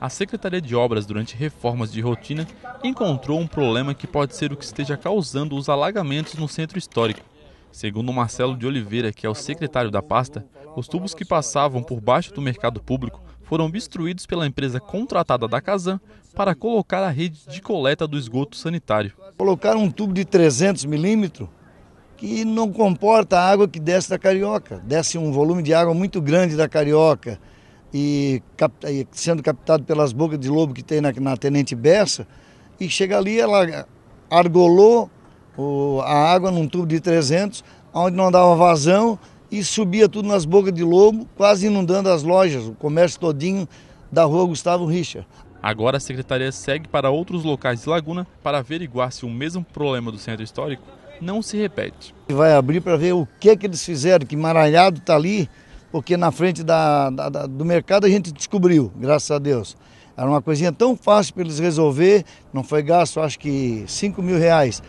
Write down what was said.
a Secretaria de Obras, durante reformas de rotina, encontrou um problema que pode ser o que esteja causando os alagamentos no centro histórico. Segundo Marcelo de Oliveira, que é o secretário da pasta, os tubos que passavam por baixo do mercado público foram obstruídos pela empresa contratada da Casan para colocar a rede de coleta do esgoto sanitário. Colocaram um tubo de 300 milímetros que não comporta a água que desce da Carioca. Desce um volume de água muito grande da Carioca e, e sendo captado pelas bocas de lobo que tem na, na Tenente Bessa, e chega ali, ela argolou o, a água num tubo de 300, onde não dava vazão, e subia tudo nas bocas de lobo, quase inundando as lojas, o comércio todinho da rua Gustavo Richa. Agora a secretaria segue para outros locais de Laguna para averiguar se o mesmo problema do centro histórico não se repete. Vai abrir para ver o que, é que eles fizeram, que Maralhado está ali, porque na frente da, da, da, do mercado a gente descobriu, graças a Deus. Era uma coisinha tão fácil para eles resolver, não foi gasto, acho que 5 mil reais.